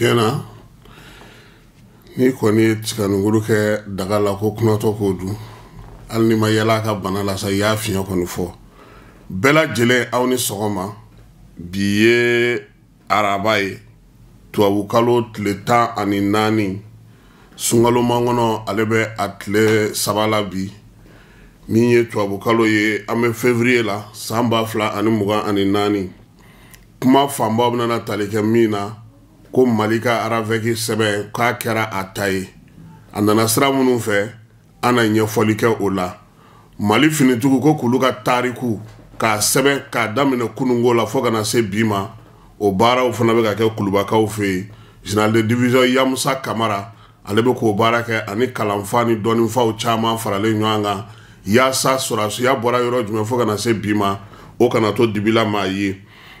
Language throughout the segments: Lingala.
tiɲɛ na n'i kɔni ye tiganigolo kɛ daga la ko kunatɔ k'o dun hali ni ma yala ka bana la sa i y'a fiɲɛ kɔni fɔ bɛɛ lajɛlen aw ni sɔgɔma bi ye araba ye tubabukalo tile tan ani naani sunkalo mankɔnɔ ale bɛ a tile saba la bi min ye tubabukalo ye an bɛ fevriye la san ba fila ani mugan ani naani kuma fanbaw bɛna tali kɛ min na ko mali ka arafɛki sɛbɛn k'a kɛra a ta ye a nana sira minnu fɛ an na ɲɛfɔli kɛ o la mali finitigiw ko k'olu ka taariku k'a sɛbɛn k'a daminɛ kununko la fɔɔ kana se bi ma o baaraw fana bɛ ka kɛ kulubakaw fɛ yen général de division yamusa kamara ale bɛ k'o baara kɛ ani kalanfa ni dɔnnifaw caman faralen ɲɔgɔn kan yaasa sɔrɔsiya bɔra yɔrɔ jumɛn fo kana se bi ma o kana to dibila maa ye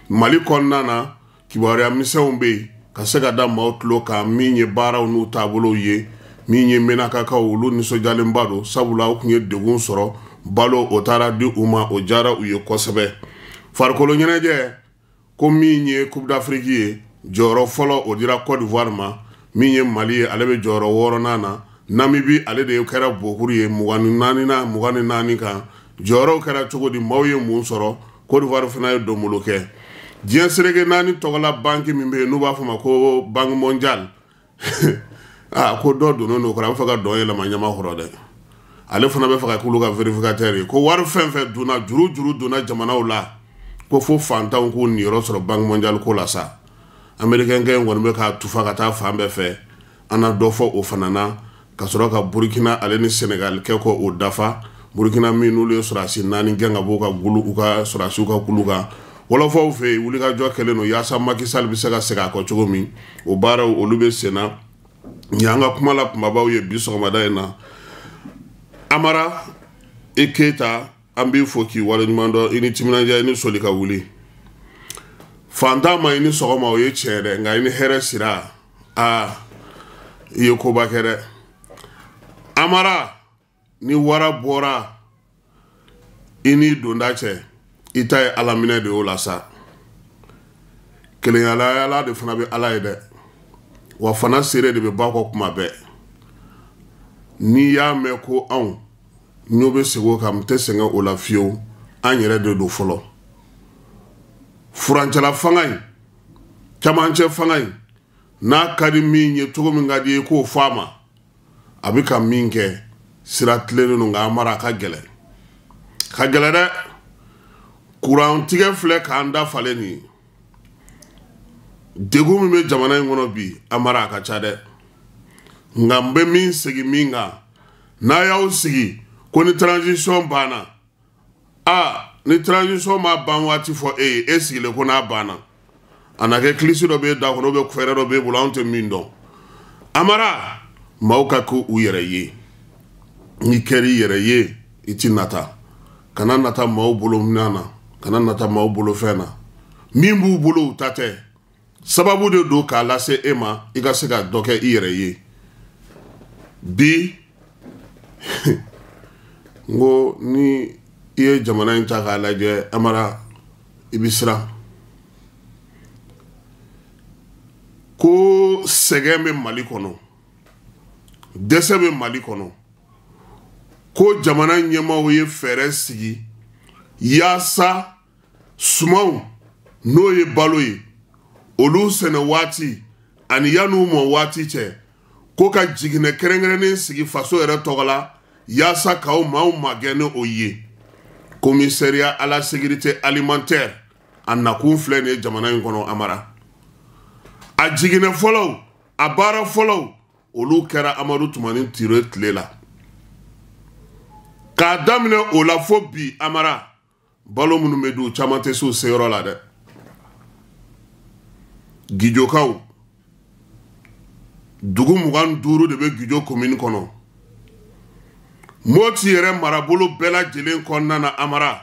mali kɔnɔna na kibaruya misɛnw bɛ yen ka se ka da maaw tulo kan min ye baaraw n'u taabolow ye min ye menakakaw olu nisɔndiyalenba don sabula u tun ye degun sɔrɔ balo o taara di u ma o diyara u ye kosɛbɛ farikolo ɲɛnajɛ ko min ye coupe d'afrique ye jɔyɔrɔ fɔlɔ o dira cote d'ivoire ma min ye mali ye ale bɛ jɔyɔrɔ wɔɔrɔnan na namibi ale de kɛra bokuru ye mugan ni naani na mugan ni naani kan jɔyɔrɔw kɛra cogo di maaw ye mun sɔrɔ cote d'ivoire fana ye donbolo kɛ diɲɛ sereke naani tɔgɔla banki min bɛ yen n'u b'a fɔ ma ko banki mondial a ko dɔ donnen don o kɔrɔ a bɛ fɛ ka dɔn yɛlɛma ɲɛma kɔrɔ dɛ ale fana bɛ fɛ ka k'olu ka verificateur ye ko wari fɛn fɛn donna juru juru donna jamanaw la ko fo fantanw k'u niyɔrɔ sɔrɔ banki mondial ko la sa amerikɛnkɛ in kɔni bɛ k'a tufa ka taa fan bɛɛ fɛ an na dɔ fɔ o fana na ka sɔrɔ ka burukina ale ni senegal kɛ kɔ o dafa burukina min n'olu ye sɔrɔsi naani gɛn ka b'u ka gulu u ka sɔrɔsiw ka kulu kan wolofaw fɛ yen wulikajɔ kɛlen don yaasa makisali bɛ se ka segin a kɔ cogo min o baaraw olu bɛ sen na nin y'an ka kuma la kumabaw ye bi sɔgɔmada in na amara i keyita an b'i fo k'i waleɲuman dɔn i ni timinandiya i ni soli ka wuli fantan ma i ni sɔgɔma o ye tiɲɛ dɛ nka i ni hɛrɛ sira aa i ye koba kɛ dɛ amara ni wara bɔra i n'i donda cɛ i ta ye ala minɛ de y'o la sa kelenyala de fana bɛ ala ye dɛ wa fana seere de bɛ ba kɔ kuma bɛɛ n'i y'a mɛn ko anw n'o bɛ segin o kan n tɛ sɛgɛn o la fiyewu an yɛrɛ de don fɔlɔ furancɛla fanga in camancɛ fanga in n'a ka di min ye cogo min ka di i k'o fɔ a ma a bɛ ka min kɛ sira tilennen don nka a mara a ka gɛlɛn ka gɛlɛn dɛ kurantigɛ filɛ k'an dafalen nin ye degun min bɛ jamana in kɔnɔ bi a mara a ka ca dɛ nka n bɛ min segin min kan n'a y'aw sigi ko ni transition banna a ni transition ma ban waati fɔ e ye e sigilen ko n'a banna a na kɛ kilisi dɔ b'e da kɔnɔ fɛɛrɛ dɔ b'e bolo anw tɛ min dɔn a mara maaw ka kɛ u yɛrɛ ye n'i kɛra i yɛrɛ ye i ti nata kana nata maaw bolo minɛn na. kana nata maaw bolo fɛn na min b'u bolo u ta tɛ sababu de don k'a lase e ma i ka se ka dɔ kɛ i yɛrɛ ye bi n ko ni i ye jamana in ta k'a lajɛ amara i bi siran ko sɛgɛn bɛ mali kɔnɔ dɛsɛ bɛ mali kɔnɔ ko jamana ɲɛmaaw ye fɛɛrɛ sigi yaasa sumanw n'o ye balo ye olu sɛnɛ waati ani yan'u mɔ waati cɛ ko ka jiginɛ kɛrɛnkɛrɛnnen sigi faso yɛrɛ tɔgɔ la yaasa k'aw maaw magɛn ni o ye komisɛriya à la sécurité a nakun filɛ nin ye jamana in kɔnɔ amara a jiginɛ fɔlɔw a baara fɔlɔw olu kɛra amadu tumani ture tile la k'a daminɛ o la fo bi amara balo minnu bɛ di u caman tɛ se u seyɔrɔ la dɛ gijokaw dugu mugan duuru de bɛ gijo komini kɔnɔ moti yɛrɛ marabolo bɛɛ lajɛlen kɔnɔna na amara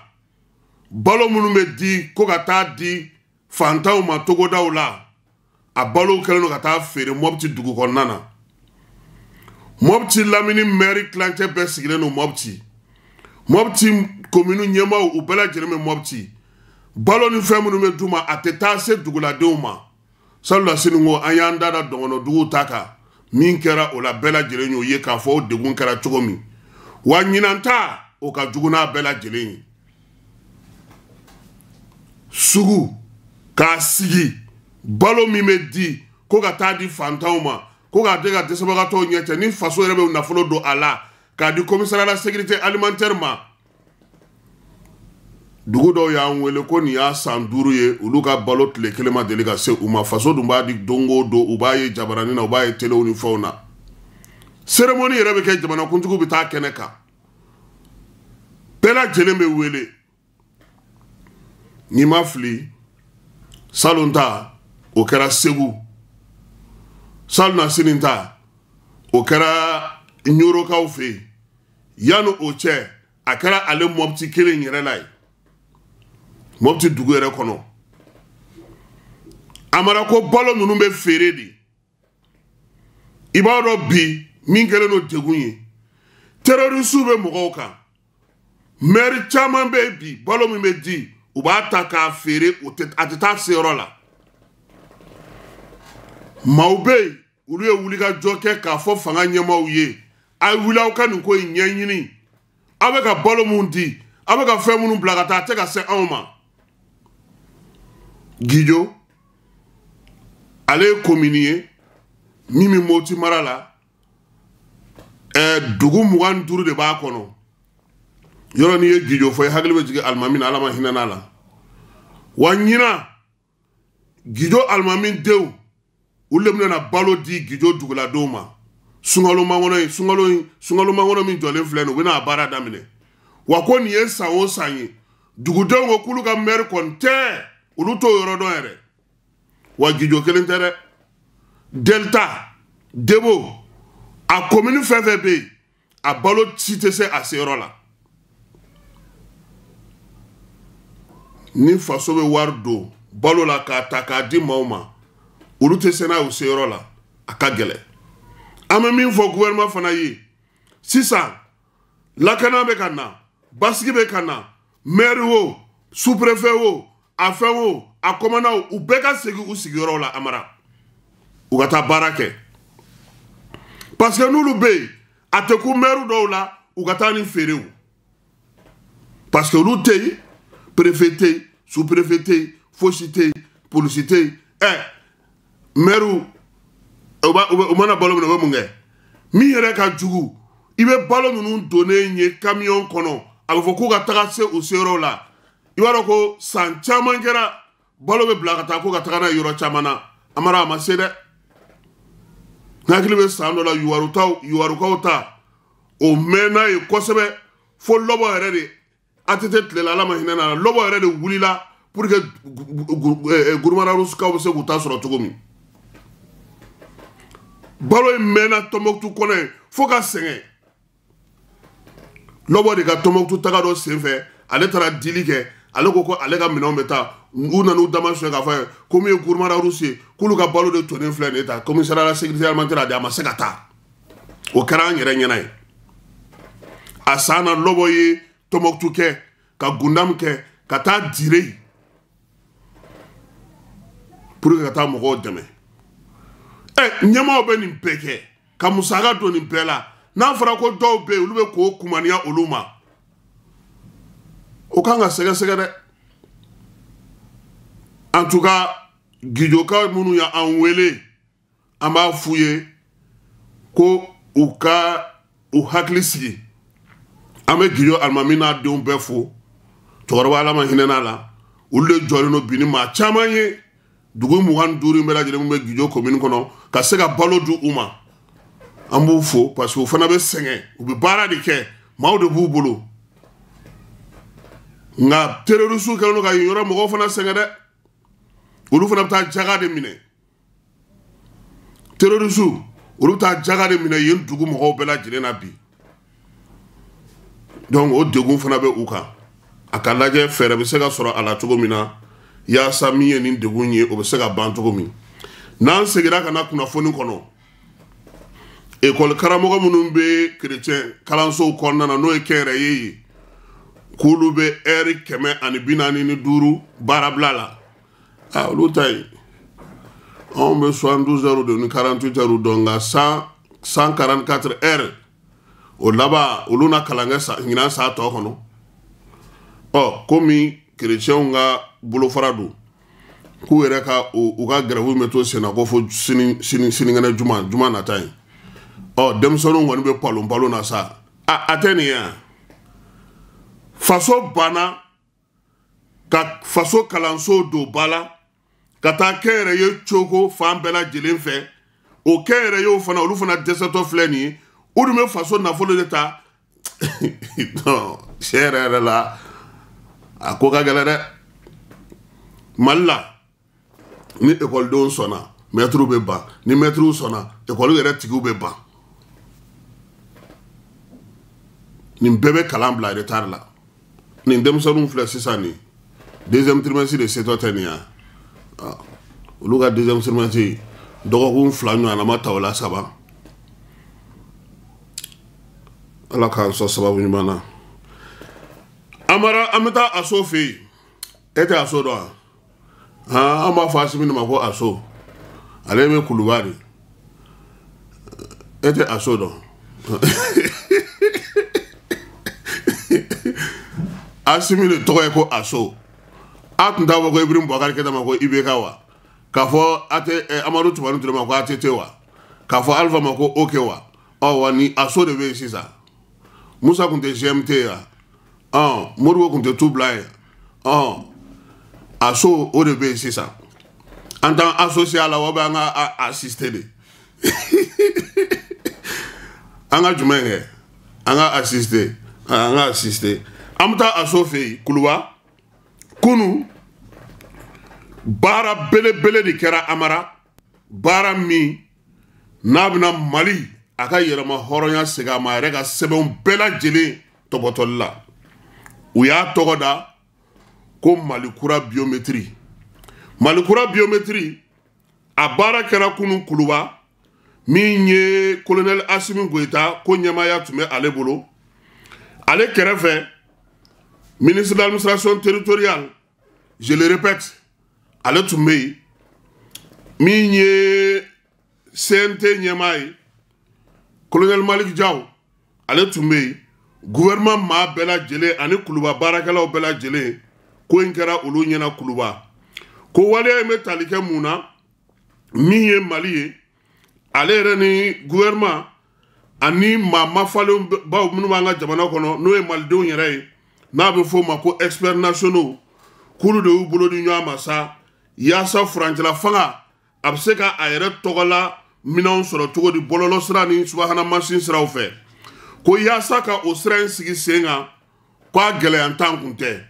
balo minnu bɛ di ko ka taa di fantanw ma togodaw la a balo kɛlen don ka taa feere mɔbiti dugu kɔnɔna na mɔbiti lamini mɛri tilancɛ bɛɛ sigilen don mɔbiti mɔbiti kominu ɲɛmaaw u bɛɛ lajɛlen bɛ mɔpiti balo ni fɛn minnu bɛ d'u ma a tɛ taa se duguladenw ma sabula siniko an y'an da da dɔngɔnɔduguw ta kan min kɛra o la bɛɛ lajɛlen y'o ye k'a fɔ o degun kɛra cogo min wa ɲinanta o ka jugu n'a bɛɛ lajɛlen ye sugu k'a sigi balo min bɛ di ko ka taa di fantanw ma ko k'a di ka dɛsɛbagatɔw ɲɛ cɛ ni faso yɛrɛ bɛ nafolo don a la k'a di commissariat la sécurité alimentaire ma dugu dɔw y'an wele ko nin y'a san duuru ye olu ka balo tile kelen ma deli ka se u ma faso dun b'a di don o don u b'a ye jabaranin na u b'a ye telew ni fɛnw na seremoni yɛrɛ bɛ kɛ jamanakuntigiw bɛ taa kɛnɛ kan bɛɛ lajɛlen bɛ wele n'i ma fili salon ta o kɛra segu salona sini ta o kɛra ɲorokaw fɛ yen yanni o cɛ a kɛra ale mɔputi kelen yɛrɛ la yen mɔputi dugu yɛrɛ kɔnɔ amara ko balo ninnu bɛ feere de i b'a dɔn bi min kɛlen don degun ye terorisiw bɛ mɔgɔw kan mɛri caman bɛ bi balo min bɛ di u b'a ta k'a feere o tɛ a tɛ taa a seyɔrɔ la maaw bɛ yen olu ye wulikajɔ kɛ k'a fɔ fanga ɲɛmaaw ye a ye wuli aw ka nin ko in ɲɛɲini aw bɛ ka balo min di aw bɛ ka fɛn minnu bila ka taa a tɛ ka se anw ma. Gijo ale ye komini ye min bɛ moti mara la ɛɛ e, dugu mugan ni duuru de b'a kɔnɔ yɔrɔ n'i ye gijo fɔ i hakili bɛ jigin alimami na ala ma hinɛ n'a la wa ɲinan gijo alimami denw olu de bɛna balo di gijo duguladenw ma sunkalo mangolo in sunkalo in sunkalo mangolo min jɔlen filɛ nin ye u bɛna a baara daminɛ wa ko nin ye san o san ye dugudenw ko k'olu ka mɛri kɔni tɛ olu t'o yɔrɔ dɔn yɛrɛ wa gijo kelen tɛ dɛ delta debo a komini fɛn fɛn bɛ yen a balo si tɛ se a seyɔrɔ la ni faso bɛ wari don balo la k'a ta k'a di maaw ma olu tɛ se n'a ye u seyɔrɔ la a ka gɛlɛ an bɛ min fɔ gouvernement fana ye sisan lakana bɛ ka na basigi bɛ ka na maire wo sous-préfet wo a fɛn o a kɔmana o u bɛɛ ka segin u sigiyɔrɔw la amara u ka taa baara kɛ parce que n'olu bɛ yen a tɛ ku mɛru dɔw la u ka taa ni feerew parce que olu tɛ yen préfet tɛ yen sous-préfet tɛ yen fosi tɛ yen polisi tɛ yen ɛ mɛru u mana balo minɛ u bɛ mun kɛ min yɛrɛ ka jugu i bɛ balo ninnu donnen ye kamiyɔn kɔnɔ a bɛ fɔ k'u ka taga se u seyɔrɔw la. i b'a dɔn ko san caman kɛra balo bɛ bila ka taa ko ka taga n'a ye yɔrɔ caman na amara a ma se dɛ n hakili bɛ san dɔ la yuwarutaw yuwarukaw ta o mɛnna yen kosɛbɛ fo lɔbɔ yɛrɛ de atete tilela ala ma hinɛ na lɔbɔ yɛrɛ de wulila pour que gurumanarusukaw eh, bɛ se k'u ta sɔrɔ cogo min balo in mɛnna tɔnbɔkutu kɔnɔ yen fo ka sɛgɛn lɔbɔ de ka tɔnbɔkutu taga dɔ sen ale taara dili kɛ ale ko ko ale ka minɛnw bɛ taa u nan'u dama sonyɛ k'a fɔ ye ko min ye gouvernement russe ye k'olu ka balo de tonnen filɛ nin ye tan commissariat la sécurité alimentaire a di a ma se ka taa o kɛra an yɛrɛ ɲɛna ye a san na lɔbɔ ye tɔnbɔkutu kɛ ka gundamu kɛ ka taa dire yen pour que ka taa mɔgɔw dɛmɛ ɛ ɲɛmaaw bɛ nin bɛɛ kɛ ka musaka don nin bɛɛ la n'a fɔra ko dɔw bɛ yen olu bɛ k'o kumaniya olu ma o kan ka sɛgɛsɛgɛ dɛ en tout cas gijoka minnu y'an wele an b'a f'u ye ko u ka u hakili sigi an bɛ gijo alimami n'a denw bɛɛ fo cɛkɔrɔba ala ma hinɛ n'a la olu de jɔlen don bi ni maa caman ye dugu mugan ni duuru in bɛɛ lajɛlen min bɛ gijo komini kɔnɔ ka se ka balo di u ma an b'u fo parce que u fana bɛ sɛgɛn u bɛ baara de kɛ maaw de b'u bolo nka terorisiw kɛlen don ka yen yɔrɔ mɔgɔw fana sɛgɛn dɛ olu fana bɛ taa jaga de minɛ terorisiw olu bɛ taa jaga de minɛ yen dugu mɔgɔw bɛɛ lajɛlen na bi donc o degun fana bɛ u kan a ka lajɛ fɛɛrɛ bɛ se ka sɔrɔ a la cogo min na yaasa min ye nin degun ye o bɛ se ka ban cogo min n'an seginna ka na kunnafoni kɔnɔ ekɔli karamɔgɔ minnu bɛ kerecɛn kalansow kɔnɔna na n'o ye kɛnyɛrɛye ye k'olu bɛ ɛri kɛmɛ ani bi naani ni duuru baarabila la a olu ta ye anw bɛ soixante-douze heures de ni quarante-huit heures dɔn nka cent cent quarante-quatre heures o laban olu na kalankɛ sa ɲinan san tɔ kɔnɔ ɔ komi kerecɛnw ka bolofara don k'u yɛrɛ ka u ka gɛrɛfu bɛ to senna ko fo sini sini sinikɛnɛ juma juma nata ye ɔ denmisɛnninw kɔni bɛ palon palon na sa a a tɛ nin ye wa faso banna ka faso kalanso don ba la ka taa kɛnyɛrɛ ye cogo fan bɛɛ lajɛlen fɛ o kɛnyɛrɛ yew fana olu fana dɛsɛtɔ filɛ nin ye u dun bɛ faso nafolo de ta non sɛ yɛrɛ yɛrɛ la a ko ka gɛlɛ dɛ mali la ni ekɔlidenw sɔnna mɛtiriw bɛ ban ni mɛtiriw sɔnna ekɔli yɛrɛ tigiw bɛ ban nin bɛɛ bɛ kalan bila retard la nin denmisɛnninw filɛ sisan nin deuxième trimestre de setɔ tɛ nin ya olu ka deuxième trimestre dɔgɔkun fila ɲɔgɔnna ma ta o la saba ala k'an sɔ sababu ɲuman na amara an bɛ taa aso fɛ yen e tɛ aso dɔn wa an b'a fɔ asimi de ma ko aso ale bɛ kuluba de e tɛ aso dɔn asimi le tɔgɔ ye ko aso a tun t'a fɔ ko ibrim bɔkari kɛta ma ko ibk wa k'a fɔ ate eh, amadu tumani ture ma ko atete wa k'a fɔ alfa ma ko oke wa ɔ wa ni aso de bɛ yen sisan musa tun tɛ gmt ye ɔn moribo tun tɛ tubila ye ɔn aso o de bɛ yen sisan an t'an asosiye a la wa bɛ an ka asiste de an ka jumɛn kɛ an ka asiste an ka asiste. an bɛ taa a so fɛ yen kuluba kunu baara belebele de kɛra amara baara min n'a bɛna mali a ka yɛlɛma hɔrɔnya segin a ma a yɛrɛ ka sɛbɛnw bɛɛ lajɛlen tɔbɔtɔli la u y'a tɔgɔ da ko malikura biometiri malikura biometiri a baara kɛra kunu kuluba min ye kolonɛli asimi goyita ko ɲɛmaaya tun bɛ ale bolo ale kɛrɛfɛ ministre de l'administration territoriale je le répète ale tun bɛ yen min ye cnt ɲɛmaa colonel malik jaw ale tun bɛ gouvernement ma bɛɛ lajɛlen ani kuluba baarakɛlaw bɛɛ lajɛlen ko in kɛra olu ɲɛna kuluba ko waleya in bɛ tali kɛ mali ye ale yɛrɛ gouvernement ani maa mafalenbaw minnu b'an ka jamana kɔnɔ n'o ye malidenw yɛrɛ n'a bɛ fɔ o ma ko expert nationaux k'olu de y'u bolo di ɲɔgɔn ma sa yaasa furancɛla fanga a bɛ se ka a yɛrɛ tɔgɔla minɛnw sɔrɔ cogo di bɔlɔlɔ sira ni subahana mansin siraw fɛ ko yaasa ka o sira in sigi sen kan k'a gɛlɛya tan kun tɛ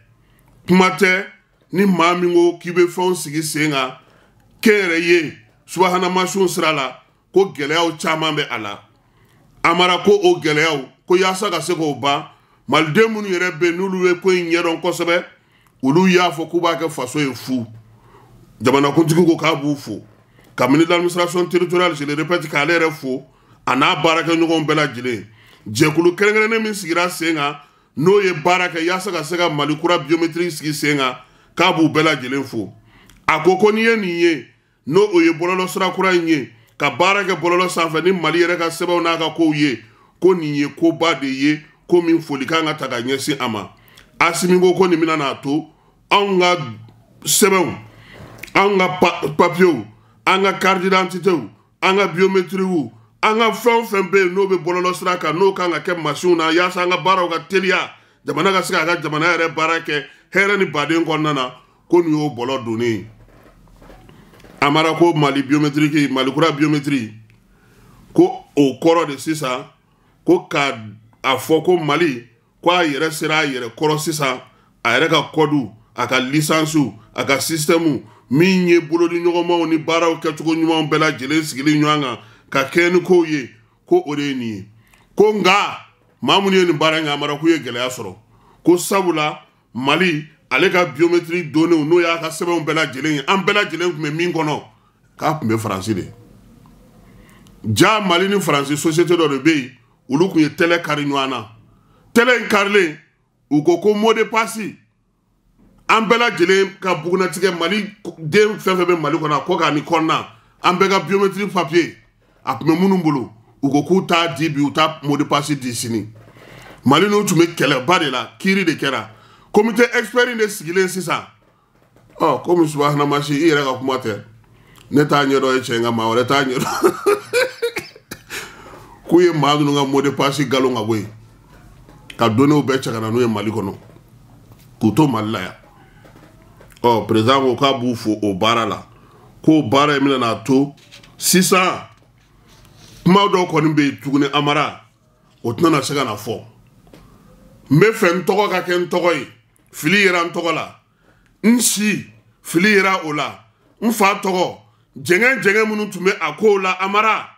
kuma tɛ ni maa min ko k'i bɛ fɛnw sigi sen kan kɛnyɛrɛ ye subahana mansinw sira la ko gɛlɛyaw caman bɛ a la a mara ko o gɛlɛyaw ko yaasa ka se k'o ban Mal demouni rebe nou lou e kwenye donkosebe, ou lou ya fokou ba ke fasoye fou. Dja man akonti kou kou kabou fou. Kaminit l'administrasyon teritorial, jile repeti kalere fou, ana barake yon kon bela jile. Dje kou lou kengene men sikira senga, nou ye barake yasa kasega mali kura biometri siki senga, kabou bela jile fou. Ako konye nye, nou oye bololo sora kura nye, ka barake bololo sanfeni mali yere kaseba wana kakou ye, konye kou badeye, ko min foli kan ka ta ka ɲɛsin a ma asimi ko ko nin bɛna n'a to anw ka sɛbɛnw anw ka pa papiyew an ka carte d'identitew an ka biometriw an ka fɛn o fɛn bɛ yen n'o bɛ bɔlɔlɔ kan n'o kan ka kɛ masiw na yaasa an ka baaraw ka teliya jamana ka se k'a ka jamana yɛrɛ baara kɛ hɛrɛ ni baden kɔnɔna na ko nin y'o bɔlɔ donnen ye amara ko mali biometiriki malikura biometiri ko o kɔrɔ de sisan ko ka a fɔ ko mali ko a yɛrɛ sera a yɛrɛ kɔrɔ sisan a yɛrɛ ka kɔdu a ka lisansiw a ka sistɛmu min ye bolodi ɲɔgɔnmaw ni baaraw kɛcogo ɲumanw bɛɛ lajɛlen sigili ɲɔgɔn kan ka kɛɲɛ ni kow ye ko o de ye nin ye ko nka maa minnu ye nin baara in kɛ a mara k'u ye gɛlɛya sɔrɔ ko sabula mali ale ka biyomɛtiri donnenw n'o y'a ka sɛbɛnw bɛɛ lajɛlen ye an bɛɛ lajɛlen tun bɛ min kɔnɔ k'a tun bɛ faransi de ja mali ni faransi sosiyete dɔ de bɛ yen olu kun ye tɛlɛ kari ɲɔgɔn oh, na tɛlɛ in karilen u ko ko mot de passe an bɛɛ lajɛlen ka bugunnatigɛ mali den fɛn fɛn bɛ mali kɔnɔ a kɔ kan ni kɔnɔna an bɛɛ ka biométrie papier a tun bɛ minnu bolo u ko k'u t'a di bi u t'a mot de passe di sini mali n'u tun bɛ kɛlɛba de la kiiri de kɛra comité expert in de sigilen sisan ɔ komi subahana masi i yɛrɛ ka kuma tɛ ne t'a ɲɛdɔn e cɛ nka maa wɛrɛ t'a ɲɛdɔn k'u ye maa ninnu ka mode pasi galon ka bɔ yen ka donnew bɛɛ cɛ ka na n'u ye mali kɔnɔ k'u to mali la yan ɔ perezan ko k'a b'u fo o baara la k'o baara in bɛna n'a to sisan kuma dɔ kɔni bɛ yen tuguni amara o tɛna se ka na fɔ n bɛ fɛ n tɔgɔ ka kɛ n tɔgɔ ye fili yera n tɔgɔ la n si fili yera o la n fa tɔgɔ jɛngɛ jɛngɛ minnu tun bɛ a kow la amara.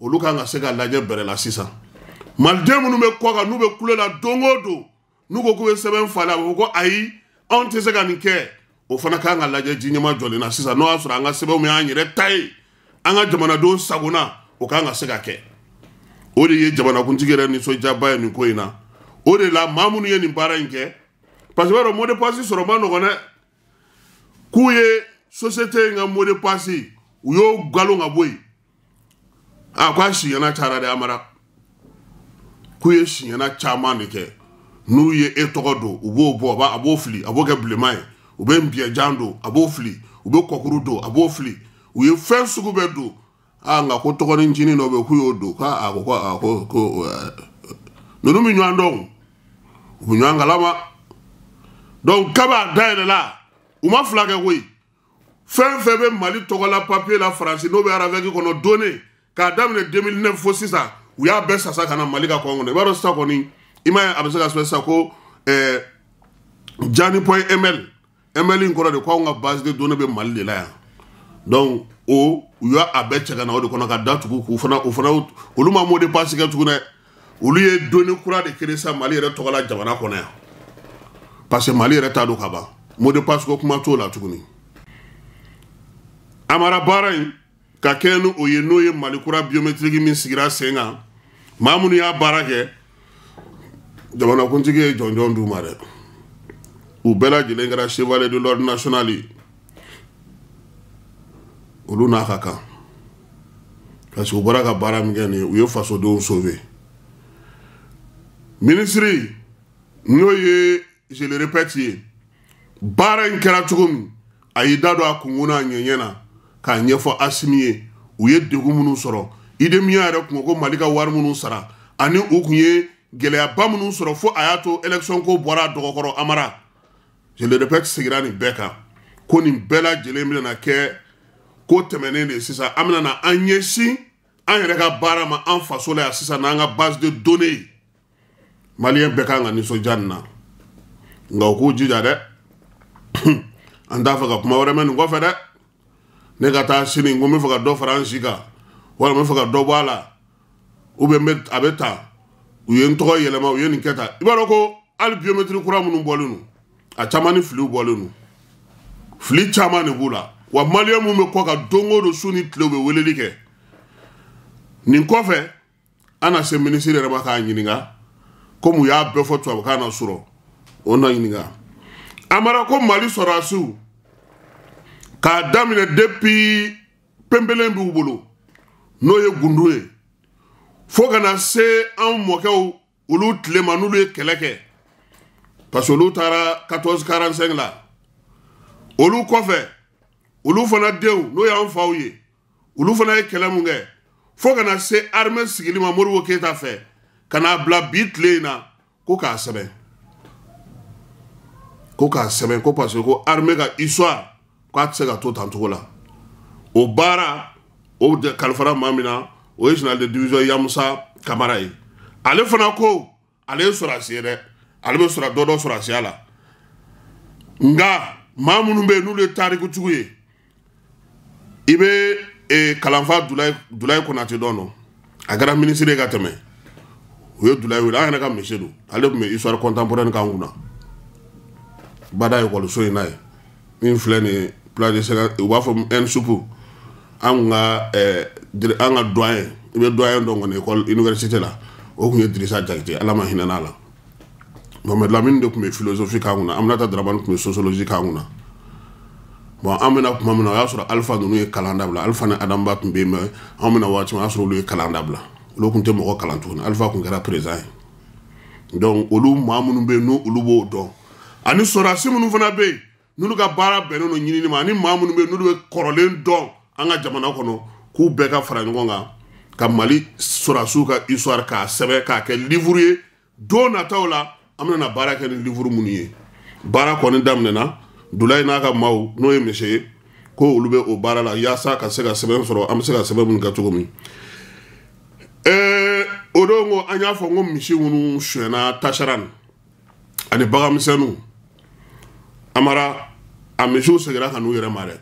olu kan ka se ka lajɛ bɛrɛ la sisan maliden minnu bɛ kɔ kan n'u bɛ kule la don o don n'u ko k'u bɛ sɛbɛn falen a bɛ fɔ ko ayi anw tɛ se ka nin kɛ o fana kan ka lajɛ jiɲɛma jɔlen na sisan n'o y'a sɔrɔ an ka sɛbɛnw y'an yɛrɛ ta ye an ka jamanadenw sagona o kan ka se ka kɛ o de ye jamanakuntigi yɛrɛ nisɔndiyaba ye nin ko in na o de la maa minnu ye nin baara in kɛ parce que i b'a dɔn mot de passe sɔrɔ ma nɔgɔn dɛ k'u ye société in ka mot de passe u y'o galon ka bɔ yen a ah, ko a siɲɛna cayara dɛ amara k'u ye siɲɛna ah, caman ah, de kɛ n'u ye e tɔgɔ don u b'o bɔ a b'a a b'o fili a b'o kɛ bilenman ye u bɛ nbiyɛnjan don a b'o fili u bɛ kɔkuru don a b'o fili u ye fɛn sugu bɛɛ don aa nka ko tɔgɔnincinin dɔ bɛ yen k'u y'o don k'a ko ko aa ko ko ɛɛ ninnu bɛ ɲɔgɔn dɔn u bɛ ɲɔgɔn kalama donc kab'a dayɛlɛla u ma fila kɛ koyi fɛn fɛn bɛ mali tɔgɔ la papiye la faransi n'o bɛ arabɛki kɔnɔ donnen. k'a daminɛ 2009 fo sisan u y'a bɛɛ sasa ka na mali ka kɔn kɔnɔ i b'a dɔn sisan kɔni i m'a ye a bɛ se ka sɛbɛn sisan ko ɛɛ jani point ml ml in kɔrɔ de ko anw ka base de donne bɛ mali de la yan donc o u y'a a bɛɛ cɛ ka na o de kɔnɔ ka datugu k'u fana o fana olu ma mot de passe kɛ tugun dɛ olu ye donne kura de créé sisan mali yɛrɛ tɔgɔ la jamana kɔnɔ yan parce que mali yɛrɛ t'a don ka ban mot de passe ko kuma t'o la tuguni amara baara in ka kɛɲɛ ni o ye n'o ye malikura biométrique min sigira sen kan maa minnu y'a baara kɛ jamanakuntigi ye jɔnjɔn d'u ma dɛ u bɛɛ lajɛlen kɛra chevalier de l'ordre national ye olu n'a ka kan parce que u bɔra ka baara min kɛ nin ye u ye fasodenw sauver minisiri n'o ye je le répète ye baara in kɛra cogo min a y'i da don a kungo n'a ɲɛɲɛ na. k'a ɲɛfɔ asimi ye u ye degun minnu sɔrɔ idemiya yɛrɛ kun ko mali ka wari minnu sara ani u kun ye gɛlɛyaba minnu sɔrɔ fo a y'a to election ko bɔra a dɔgɔkɔrɔ amara je le répète sigira nin bɛɛ kan ko nin bɛɛ lajɛlen bɛna kɛ ko tɛmɛnen de sisan an bɛna na an ɲɛsin an yɛrɛ ka baara ma an faso la yan sisan n'an ka base de données ye maliyɛn bɛɛ kan ka nisɔndiya nin na nka u k'u jija dɛ an t'a fɛ ka kuma wɛrɛ mɛn nin kɔfɛ dɛ ne ka taa sini ko n bɛ fɛ ka dɔ fara n si kan walima n bɛ fɛ ka dɔ bɔ a la u bɛ n a bɛ tan u ye n tɔgɔ yɛlɛma u ye nin kɛ tan i b'a dɔn ko hali biométrie kura minnu bɔlen don a caman ni filiw bɔlen don fili caman de b'u la wa maliyɛn minnu bɛ kɔ kan don o don su ni tile u bɛ weleli kɛ nin kɔfɛ an na se minisiri yɛrɛ ma k'a ɲininka komi u y'a bɛɛ fɔ tubabukan na sɔrɔ o na ɲininka a ko mali sɔrɔdasiw k'a daminɛ depi pɛnpɛlɛn b'u bolo n'o ye gundu ye fo ka na se anw mɔkɛw olu tile ma n'olu ye kɛlɛ kɛ parce que olu taara 1445 la olu kɔfɛ olu fana denw n'o y'an faw ye olu fana ye kɛlɛ mun kɛ fo ka na se armée sigili ma moribo keyita fɛ ka n'a bila bi tile in na ko k'a sɛbɛn ko k'a sɛbɛn ko parce que ko armée ka histoire k'a tɛ se ka to tan cogo la o baara o kalifara maa min na o ye général de division yamusa kamara ye ale fana ko ale ye sɔrɔsi ye dɛ ale bɛ sɔrɔ dɔ dɔ sɔrɔsiya la nka maa minnu bɛ yen n'olu ye tarikujugu ye i bɛ kalanfa dulayi dulayi konate dɔn no a kɛra minisiri ye ka tɛmɛ o ye dulayi wele an yɛrɛ ka misi don ale tun bɛ histoire contemporaine k'an kunna bada ekɔliso in na ye min filɛ nin ye plat de salade u b'a fɔ ɛn supu an ka ɛɛ an ka doyen i bɛ doyen dɔn kɔni ekɔli université la o tun ye dirisa jakite ala ma hinɛ n'a la mohamed lamini de tun bɛ philosophe k'an kunna aminata darabani tun bɛ sociologie k'an kunna bon an bɛna kuma min na o y'a sɔrɔ alifa ninnu ye kalan dabila alifa ni adamba tun bɛ yen mɛ an bɛna waati min o y'a sɔrɔ olu ye kalan dabila olu tun tɛ mɔgɔ kalan tuguni alifa tun kɛra président ye donc olu maa minnu bɛ yen n'olu b'o dɔn ani sɔrɔdasi minnu fana bɛ yen n'olu ka baara bɛnnen don ɲinini ma ani maa minnu bɛ yen n'olu bɛ kɔrɔlen dɔn an ka jamana kɔnɔ k'u bɛɛ ka fara ɲɔgɔn kan ka mali sɔrɔsiw ka histoire k'a sɛbɛn k'a kɛ livre ye don nataw la an bɛna na baara kɛ ni livre minnu ye baara kɔni daminɛna dulayi n'a ka maaw n'o ye misi ye ko olu bɛ o baara la yaasa ka se ka sɛbɛn sɔrɔ an bɛ se ka sɛbɛn minnu kɛ cogo min ɛɛ o don ko an y'a fɔ n ko misi minnu sonyɛna tasara ani baganmisɛnninw amara a misiw segira ka n'u yɛrɛ ma dɛ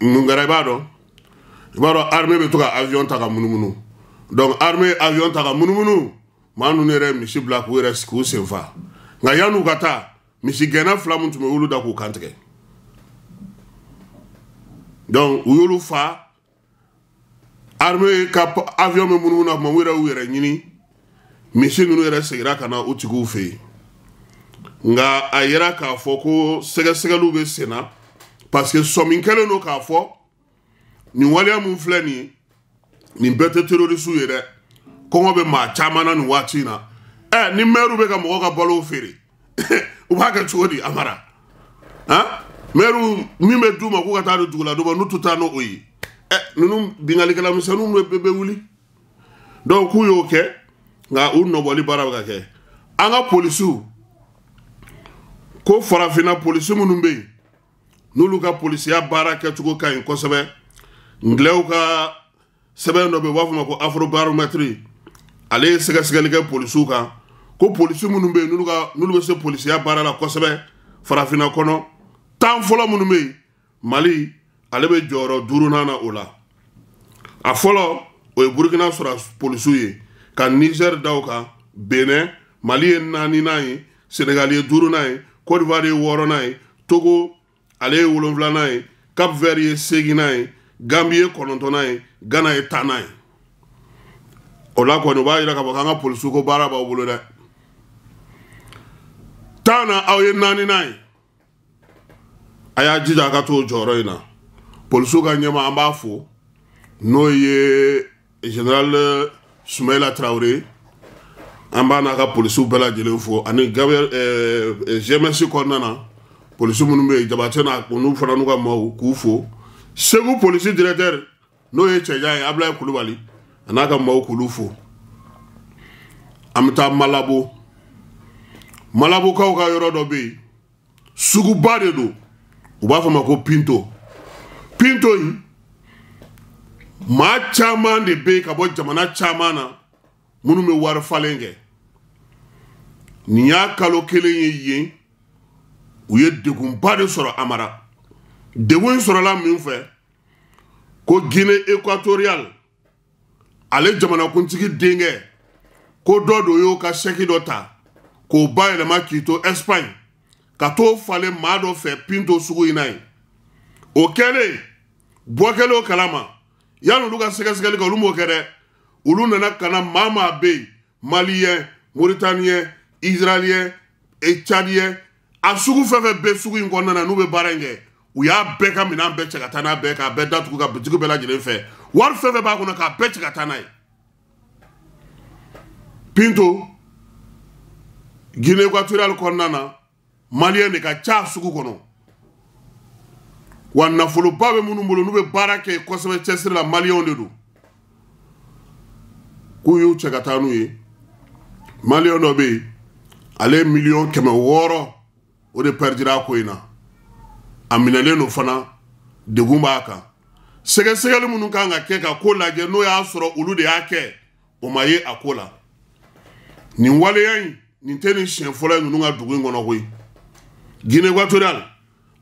mun kɛra i b'a dɔn i b'a dɔn armée bɛ to ka avion ta ka munumunu donc armée ye avion ta ka munumunu maa ninnu yɛrɛ ye misi bila k'u yɛrɛ k'u sen fa nka yan'u ka taa misi gɛnna fila min tun bɛ olu da k'u kantigɛ donc u y'olu fa armée ka avion bɛ munumunu na tuma u yɛrɛ y'u yɛrɛ ɲini misi ninnu yɛrɛ segira ka na u tigiw fɛ yen. nka a yira k'a fɔ ko sɛgɛsɛgɛliw bɛ sen na paseke sɔmi kɛlen don k'a fɔ nin waleya min filɛ nin ye nin bɛɛ tɛ terorisiw ye dɛ kɔngɔ bɛ maa caman na nin waati in na ɛ ni mɛriw bɛ ka mɔgɔw ka balow feere u b'a kɛ cogo di amara han mɛriw min bɛ d'u ma k'u ka taa di dugula dɔw ma n'u tɛ taa n'o ye ɛ ninnu bingalikɛla misɛnninw bɛ bɛ wuli dɔw k'u y'o kɛ nka u nɔbɔli baara bɛ ka kɛ an ka polisiw ko farafina polisi minnu bɛ yen n'olu ka polisiya baara kɛcogo ka ɲi kosɛbɛ ngilɛw ka sɛbɛn dɔ bɛ yen u b'a fɔ ma ko afrobaromɛtiri ale ye sɛgɛsɛgɛli kɛ polisiw kan ko polisi minnu bɛ yen n'olu ka n'olu bɛ se polisiya baara la kosɛbɛ farafina kɔnɔ tan fɔlɔ minnu bɛ yen mali ale bɛ jɔyɔrɔ duurunan na o la a fɔlɔ o ye burukina sɔrɔ polisiw ye ka nizɛri da o kan benin mali ye naaninan ye senegali ye duurunan ye Côte d'Ivoire ye wɔɔrɔnan ye Togo ale ye wolonfilanan ye Cap Vert ye seginan ye Gambie ye kɔnɔntɔnnan ye Ghana ye tannan ye o la kɔni o b'a yira k'a fɔ k'an ka polisiw ko baara b'aw bolo dɛ tan na aw ye naaninan ye a y'a jija a ka t'o jɔyɔrɔ in na polisiw ka ɲɛma an b'a fo n'o ye général Soumaïla Traoré an b'a n'a ka polisiw bɛɛ lajɛlen fo ani gabriel eh, eh, gms kɔnɔna na polisi minnu bɛ yen jabatɛ n'a n'u fana n'u ka maaw k'u fo segu polisi directeur n'o ye cɛjan ye abilaye kulubali a n'a ka maaw k'olu fo an bɛ taa malabo malabokaw ka yɔrɔ dɔ bɛ yen suguba de don u b'a fɔ a ma ko pinto pinto in maa caman de bɛ yen ka bɔ jamana caman na. minnu bɛ wari falen kɛ nin y'a kalo kelen ye yen u ye degunba de sɔrɔ amara degun sɔrɔla min fɛ ko guinee equatorial ale jamanakuntigi denkɛ ko dɔ de y'o ka sɛki dɔ ta k'o bayɛlɛma k'i to espagne ka t'o falen maa dɔ fɛ pinto sugu in na ye o kɛlen bɔ kɛlen o kalama yanni olu ka sɛgɛsɛgɛli kɛ olu m'o kɛ dɛ olu nana ka na maa maa bɛ yen maliyɛn moritaniyɛn israeliyɛn etsadiyɛn a sugu fɛn fɛn bɛ sugu in kɔnɔna na n'u bɛ baara in kɛ u y'a bɛɛ ka minɛn bɛɛ cɛ ka taa n'a bɛɛ k'a bɛɛ datugu ka bitigi bɛɛ lajɛlen fɛ wari fɛn fɛn b'a kɔnɔ k'a bɛɛ cɛ ka taa n'a ye pinto guinée équatoriale kɔnɔna na maliyɛn de ka ca a sugu kɔnɔ wa nafoloba bɛ minnu bolo n'u bɛ baara kɛ kosɛbɛ cɛsiri la maliyɛnw de don k'u y'u cɛ ka taa n'u ye maliyɛn dɔ bɛ yen ale miliyɔn kɛmɛ wɔɔrɔ o de pɛridira a ko in na a minɛlen don fana degun b'a kan sɛgɛsɛgɛli minnu kan ka kɛ ka ko lajɛ n'o y'a sɔrɔ olu de y'a kɛ o ma ye a ko la nin waleya in nin tɛ nin siɲɛ fɔlɔ ye ninnu ka dugu in kɔnɔ koyi guinée equatoriale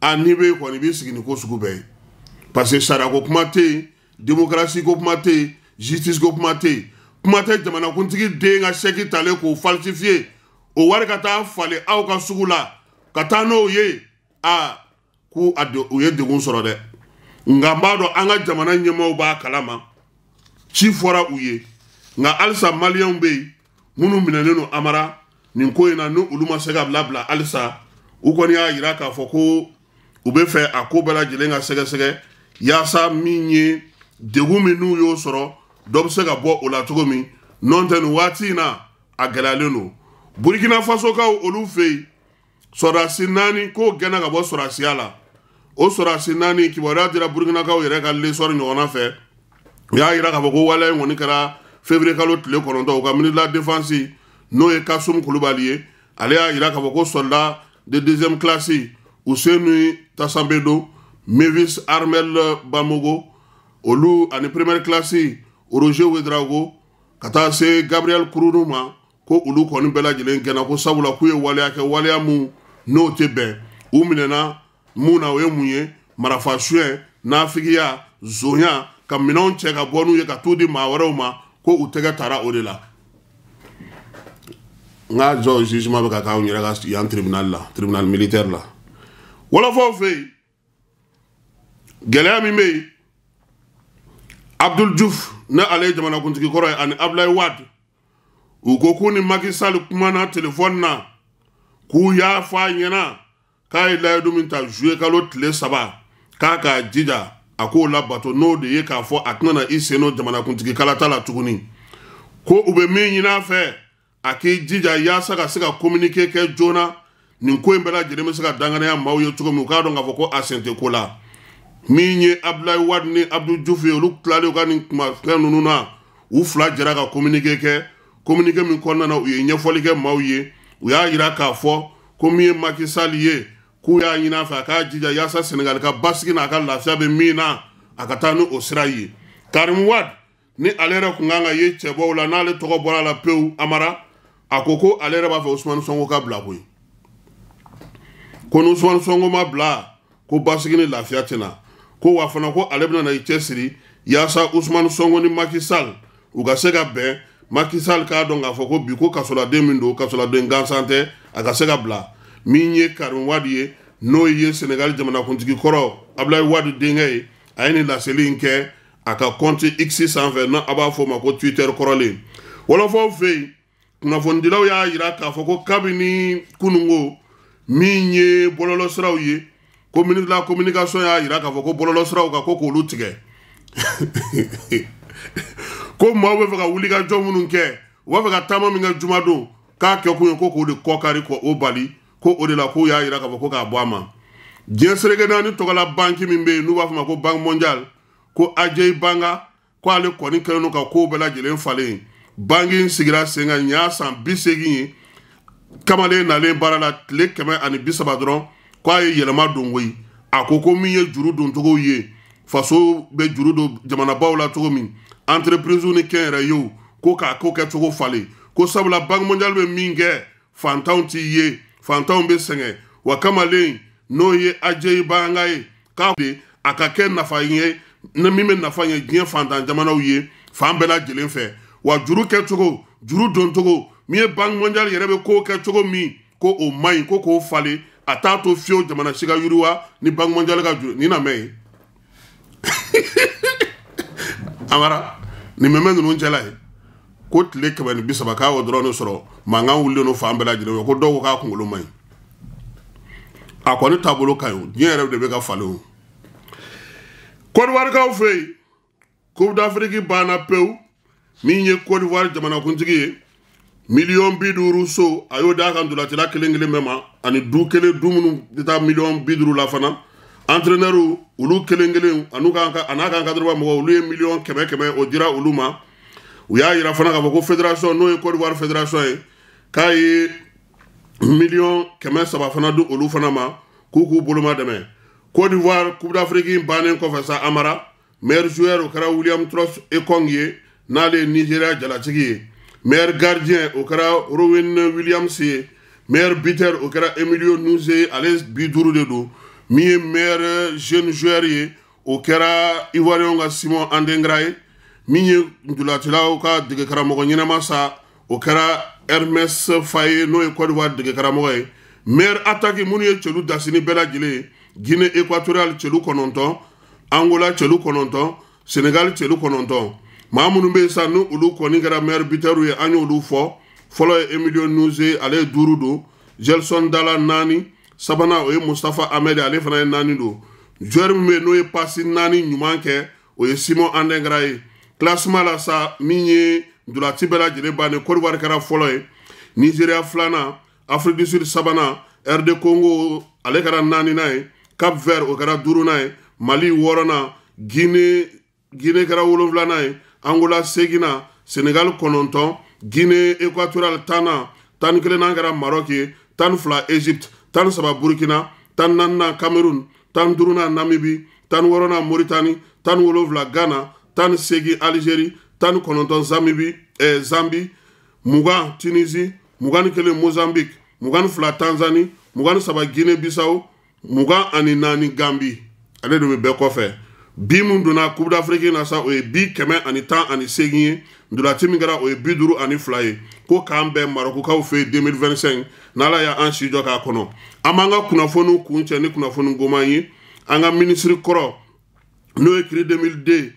a n'i bɛ yen kɔni i b'i sigi nin ko sugu bɛɛ ye parce que sariyako kuma tɛ yen demokarasi ko kuma tɛ yen justice ko kuma tɛ yen kuma tɛ jamanakuntigi den ka sɛki talen k'o falsifiye o wari ka taa falen aw ka sugu la ka taa n'o ye a ko a de u ye degun sɔrɔ dɛ nka n b'a dɔn an ka jamana ɲɛmaaw b'a kalama ci fɔra u ye nka halisa maliyɛnw bɛ yen minnu minɛnen don amara nin ko in na ni olu ma se ka labila halisa u kɔni y'a yira k'a fɔ ko u bɛ fɛ a ko bɛɛ lajɛlen ka sɛgɛsɛgɛ yaasa min ye degun min n'u y'o sɔrɔ dɔ bɛ se ka bɔ o la cogo min n'o tɛ nin waati in na a gɛlɛyalen don burukina fasokaw olu fɛ yen sɔrɔdasi naani k'o gɛnna ka bɔ sɔrɔdasiya la o sɔrɔdasi naani kibaruya dira burukinakaw yɛrɛ ka lesɔri ɲɔgɔnna fɛ u y'a yira k'a fɔ ko waleya in kɔni kɛra fevriye kalo tile kɔnɔntɔn u ka minisiri defansi n'o ye kasum kulubali ye ale y'a yira k'a fɔ ko soldat de deuxième classe usenu tasanbedo mevis armel bamogo olu ani première classe roger wedrago ka taa se gabriyɛl kurunu ma ko olu kɔni bɛɛ lajɛlen gɛnna ko sabula k'u ye waleya kɛ waleya mun n'o tɛ bɛn u minɛna mun na o ye mun ye marafa suyɛn nafigiya zonya ka minɛnw cɛ ka bɔ n'u ye ka t'u di maa wɛrɛw ma ko u tɛgɛ tara o de la n ka jɔ jugement bɛ ka k'anw yɛrɛ ka yan tribunal la tribunal militaire la wɔlɔfɔw fɛ yen gɛlɛya min bɛ yen abdul juf ne ale ye jamanakuntigi kɔrɔ ye ani abulayi wad u ko k'u ni makisali kumana telefɔni na k'u y'a fɔ a ɲɛna k'a ye layidu min ta zuye kalo tile saba k'a k'a jija a k'o labato n'o de ye k'a fɔ a tɛnana i sen nɔ jamanakuntigi kalata la tuguni ko u bɛ min ɲini fɛ a k'i jija yaasa ka se ka kominike kɛ joona nin ko in bɛɛ lajɛlen bɛ se ka danganiya maaw ye cogo min u k'a dɔn k'a fɔ ko a sen tɛ ko la min ye abdulayi wadi ni abdu jufu ye olu tilalen u ka nin kumafɛn ninnu na u fila jɛra ka kominike kɛ kominike min kɔnɔna na u ye ɲɛfɔli kɛ maaw ye u y'a yira k'a fɔ ko min ye makisali ye k'u y'a ɲini a fɛ a k'a jija yaasa senegali ka basigi n'a ka lafiya bɛ min na a ka taa ni o sira ye karimu wadi ni ale yɛrɛ kun kan ka ye cɛbɔw la n'ale tɔgɔ bɔra a la pewu amara a ko ko ale yɛrɛ b'a fɛ usumani sɔngo ka bila koyi ko ni usumani sɔngo ma bila ko basigi ni lafiya tɛna ko wa fana ko ale bɛna na i cɛsiri yaasa usumani sɔngɔ ni makisal u ka se ka bɛn makisal k'a dɔn k'a fɔ ko bi ko kasoladen min don kasoladen gansan tɛ a ka se ka bila min ye karim wadi ye n'o ye senegal jamanakuntigi kɔrɔ abulayi wadi denkɛ ye a ye nin laseli in kɛ a ka kɔnti x sanfɛ n'a b'a fɔ o ma ko twitter kɔrɔlen wɔlɔfɔw fɛ yen kunnafonidilaw y'a yira k'a fɔ ko kabini kunungo min ye bɔlɔlɔsiraw ye ko ministre de la communication y'a yira k'a fɔ ko bɔlɔlɔsiraw kan ko k'olu tigɛ ko maaw bɛ fɛ ka wuli ka jɔ minnu kɛ u b'a fɛ ka taama min kɛ juma don k'a kɛ kun ye ko k'o de kɔkari kɔ o bali ko o de la k'u y'a yira k'a fɔ ko k'a bɔ a ma diɲɛ sereke naani tɔgɔla banki min bɛ yen n'u b'a fɔ o ma ko banque mondiale ko ajeyi banga ko ale kɔni kɛlen don ka kow bɛɛ lajɛlen falen banki in sigira sen kan ɲ'a san bi seegin ye kamalen nalen baara la tile kɛmɛ ani bi saba dɔrɔn k'a ye yɛlɛma don koyi a ko ko min ye juru doncogow ye faso bɛ juru don jamanabaw la cogo min entreprisew ni kɛnyɛrɛ yew ko k'a ko kɛcogo falen ko sabula banki mondial bɛ min kɛ fantanw t'i ye fantanw bɛ sɛgɛn wa kamalen n'o ye ajeyi banga ye k'a de a ka kɛ nafa ye ni min bɛ nafa ye diɲɛ fantan jamanaw ye fan bɛɛ lajɛlen fɛ wa juru kɛcogo juru doncogo min ye banki mondial yɛrɛ bɛ kow kɛ cogo min ko o man ɲi ko k'o falen a t'a to fiyewu jamana si ka yiriwa ni bankumajali ka juru nin na mɛn ye amara nin bɛ mɛn ninnu cɛla ye ko tile kɛmɛ ni bi saba k'a y'o dɔrɔn de sɔrɔ mankan wulilen don fan bɛɛ lajɛlen ko dɔw ko k'a kunkolo man ɲi a kɔni taabolo ka ɲi o diɲɛ yɛrɛ de bɛ ka falen o kɔdiwarikaw fɛ yen coupe d'afrique banna pewu min ye kɔdiwari jamanakuntigi ye miliyɔn bi duuru so a y'o d'a kan ntolacila kelen kelen bɛɛ ma ani du kelen du minnu bɛ taa miliyɔn bi duuru la fana entraîneur olu kelen kelen an'u ka a n'a ka encadrement mɔgɔw olu ye miliyɔn kɛmɛ kɛmɛ o dira olu ma u y'a yira fana k'a fɔ ko fédération n'o ye Côte d'Ivoire fédération ye k'a ye miliyɔn kɛmɛ saba fana di olu fana ma k'u k'u boloma dɛmɛ Côte d'Ivoire Coupe d'Afrique bannen kɔfɛ sa Amara meilleur joueur o kɛra William Trost Ekong ye n'ale ye Nigeria jalatigi ye Mer Gardien, wakara Rowen Williamse, Mer Biter, wakara Emilio Nouse, ales bidourou dedou, miye Mer Genjouerye, wakara Iwanyonga Simon Andengrai, miye Ndoulatela wakara Dikekara Mokwanyinamasa, wakara Hermes Faye Noekodwa Dikekara Mokwanyinamasa, Mer Atake Mounye Tchelou Dasini Beladile, Gine Ekwatoral Tchelou Konontan, Angola Tchelou Konontan, Senegal Tchelou Konontan. maa minnu bɛ yen sisan ni olu kɔni kɛra maire bitɛriw ye an y'olu fɔ fɔlɔ ye emilio nuze ale ye duuru don jelson dala naani sabanan o ye mustapha ahmed ale fana ye naani don joueur min bɛ yen n'o ye pasi naani ɲuman kɛ o ye simon andengara ye classement la sa min ye ndolanci bɛɛ lajɛlen bannen cote d'ivoire kɛra fɔlɔ ye nigeria filanan afrique du sud sabanan rd congo ale kɛra naaninan ye cap vert o kɛra duurunan ye mali wɔɔrɔnan guinée guinée kɛra wolonfilanan ye angola segina senegal kɔnɔntɔn guinee equatoral tana tan kelen n'an kɛra marɔk ye tan fila egypte tan saba burkina tan naaninan cameroun tan duurunan namibi tan wɔɔrɔnan moritani tan wolonfila ghana tan segi algérie tan kɔnɔntɔn zamibi eh, zambi mugan tunisi mugan ni kelen mozambique mugan ni fila tanzani mugan ni saba guinee bisawo mugan ani naani gambi ale de bɛ bɛɛ kɔfɛ bi mun donna coupe d'afrique na sa o ye bi kɛmɛ ani tan ani segin ye ndolati min kɛra o ye bi duuru ani fila ye ko k'an bɛn marɔkukaw fɛ yen 2025 n'ala y'an si jɔ k'a kɔnɔ an b'an ka kunnafoniw kun cɛ ni kunnafoni goman ye an ka minisiri kɔrɔ n'o ye kiri 2002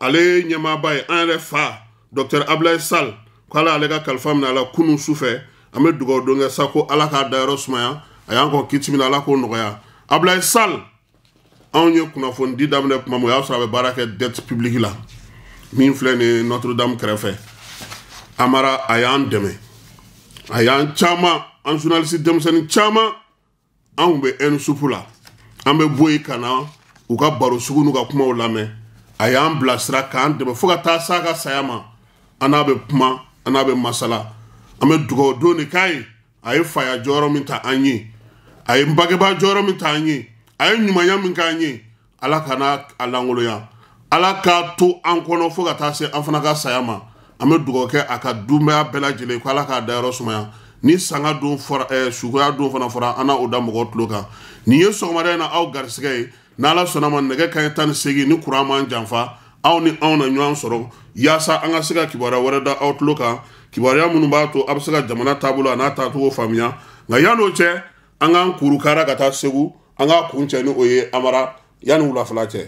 ale ɲɛmaaba ye an yɛrɛ fa dr abulayi sal k'ale ale ka kalifa minɛ a la kunun sufɛ an bɛ dugawu don kɛ sa ko ala k'a dayɔrɔ sumaya a y'an kɔ kiti min na ala k'o nɔgɔya abulayi sal anw ye kunnafonidi daminɛ tuma min o y'a sɔrɔ a bɛ baara kɛ dette publique la min filɛ nin ye notre dame kɛrɛfɛ amara a y'an dɛmɛ a y'an caman an journaliste denmisɛnnin caman an kun bɛ ɛni supu la an bɛ bɔ yen ka na u ka baro sugu n'u ka kumaw lamɛn a y'an bilasira k'an dɛmɛ fo ka taa s'a ka saya ma an n'a bɛ kuma an n'a bɛ masala an bɛ dugawu don de k'a ye a ye faya jɔyɔrɔ min ta an ye a ye n bangebaa jɔyɔrɔ min ta an ye a ye ɲumanya min k'an ye ala kana a lankoloya ala k'a to an kɔnɔ fo ka taa se an fana ka saya ma an bɛ dugawu kɛ a ka dunbaya bɛɛ lajɛlen ko ala k'a dayɔrɔ sumaya ni sanga don fɔra ɛɛ sukoya don fana fɔra an na o da mɔgɔw tulo kan nin ye sɔgɔmada in na aw garisigɛ ye n'ala sɔnna ma nɛgɛ kanɲɛ tan ni seegin ni kuran man janfa aw ni anw na ɲɔgɔn sɔrɔ yaasa an ka se ka kibaruya wɛrɛ da aw tulo kan kibaruya minnu b'a to a bɛ se ka jamana taabolo a n'a taacogo faamuya nka yanni cɛ an k'an kara ka taa segu an k'a kun cɛ ni o ye amara yanni wulafɛla cɛ